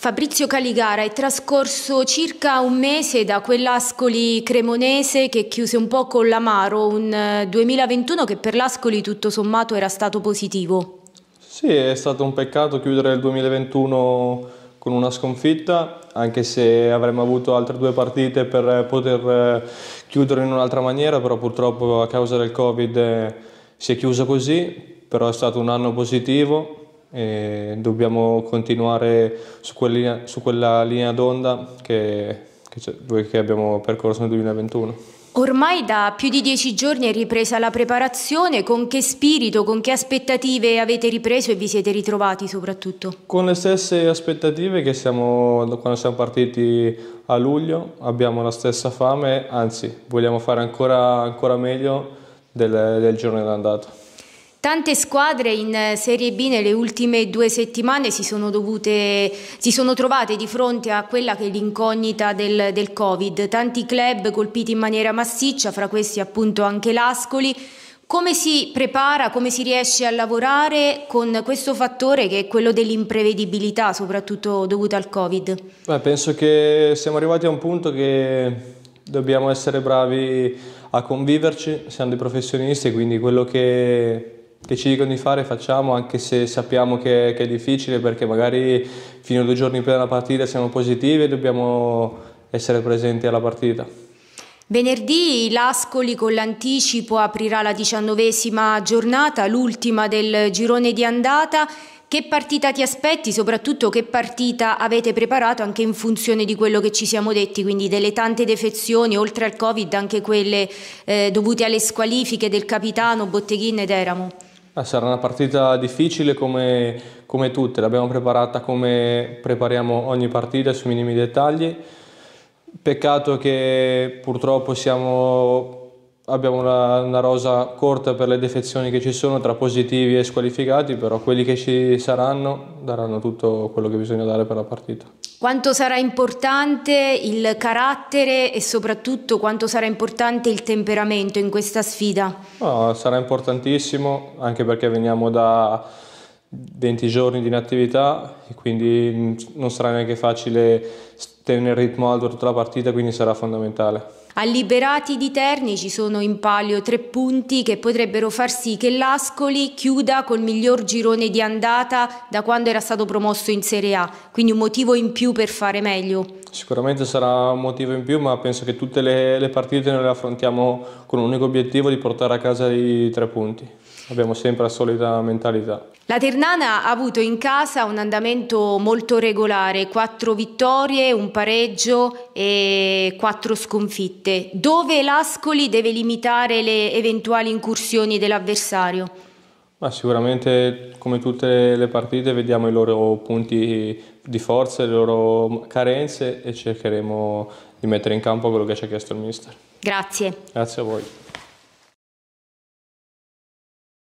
Fabrizio Caligara, è trascorso circa un mese da quell'Ascoli cremonese che chiuse un po' con l'amaro, un 2021 eh, che per l'Ascoli tutto sommato era stato positivo. Sì, è stato un peccato chiudere il 2021 con una sconfitta, anche se avremmo avuto altre due partite per poter eh, chiudere in un'altra maniera, però purtroppo a causa del Covid eh, si è chiuso così, però è stato un anno positivo, e dobbiamo continuare su, quella linea, su quella linea d'onda che, che, che abbiamo percorso nel 2021. Ormai da più di dieci giorni è ripresa la preparazione, con che spirito, con che aspettative avete ripreso e vi siete ritrovati soprattutto? Con le stesse aspettative che siamo, quando siamo partiti a luglio, abbiamo la stessa fame, anzi vogliamo fare ancora, ancora meglio del, del giorno d'andata. Tante squadre in eh, Serie B nelle ultime due settimane si sono, dovute, si sono trovate di fronte a quella che è l'incognita del, del Covid. Tanti club colpiti in maniera massiccia, fra questi appunto anche l'Ascoli. Come si prepara, come si riesce a lavorare con questo fattore che è quello dell'imprevedibilità, soprattutto dovuta al Covid? Beh, penso che siamo arrivati a un punto che dobbiamo essere bravi a conviverci, siamo dei professionisti, quindi quello che che ci dicono di fare facciamo anche se sappiamo che, che, è difficile perché magari fino a due giorni prima della partita siamo positivi e dobbiamo essere presenti alla partita. Venerdì l'Ascoli con l'anticipo aprirà la diciannovesima giornata, l'ultima del girone di andata. Che partita ti aspetti? Soprattutto che partita avete preparato anche in funzione di quello che ci siamo detti, quindi delle tante defezioni, oltre al Covid anche quelle eh, dovute alle squalifiche del capitano Botteghin ed Eramo? Ah, sarà una partita difficile come, come tutte, l'abbiamo preparata come prepariamo ogni partita sui minimi dettagli. Peccato che purtroppo siamo abbiamo una, una, rosa corta per le defezioni che ci sono tra positivi e squalificati, però quelli che ci saranno daranno tutto quello che bisogna dare per la partita. Quanto sarà importante il carattere e soprattutto quanto sarà importante il temperamento in questa sfida? No, ah, sarà importantissimo anche perché veniamo da 20 giorni di inattività e quindi mm, non sarà neanche facile tenere il ritmo alto tutta la partita, quindi sarà fondamentale. A Liberati di Terni ci sono in palio tre punti che potrebbero far sì che l'Ascoli chiuda col miglior girone di andata da quando era stato promosso in Serie A, quindi un motivo in più per fare meglio. Sicuramente sarà un motivo in più, ma penso che tutte le, le partite noi le affrontiamo con l'unico obiettivo di portare a casa i tre punti. Abbiamo sempre la solita mentalità. La Ternana ha avuto in casa un andamento molto regolare, quattro vittorie, un pareggio e quattro sconfitte. Dove l'Ascoli deve limitare le eventuali incursioni dell'avversario? Ma sicuramente come tutte le partite vediamo i loro punti di forza, le loro carenze e cercheremo di mettere in campo quello che ci ha chiesto il mister. Grazie. Grazie a voi.